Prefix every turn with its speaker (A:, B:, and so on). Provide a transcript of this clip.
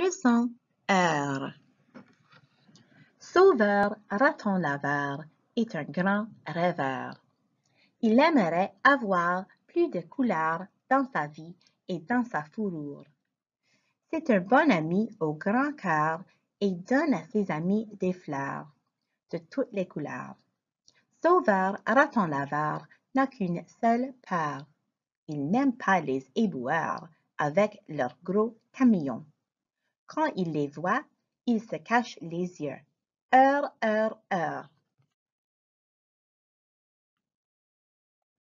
A: Leçon R. Sauveur Raton Laveur est un grand rêveur. Il aimerait avoir plus de couleurs dans sa vie et dans sa fourrure. C'est un bon ami au grand cœur et donne à ses amis des fleurs de toutes les couleurs. Sauveur Raton Laveur n'a qu'une seule peur. Il n'aime pas les éboueurs avec leurs gros camions. Quand il les voit, il se cache les yeux.
B: Heure, heure, heure.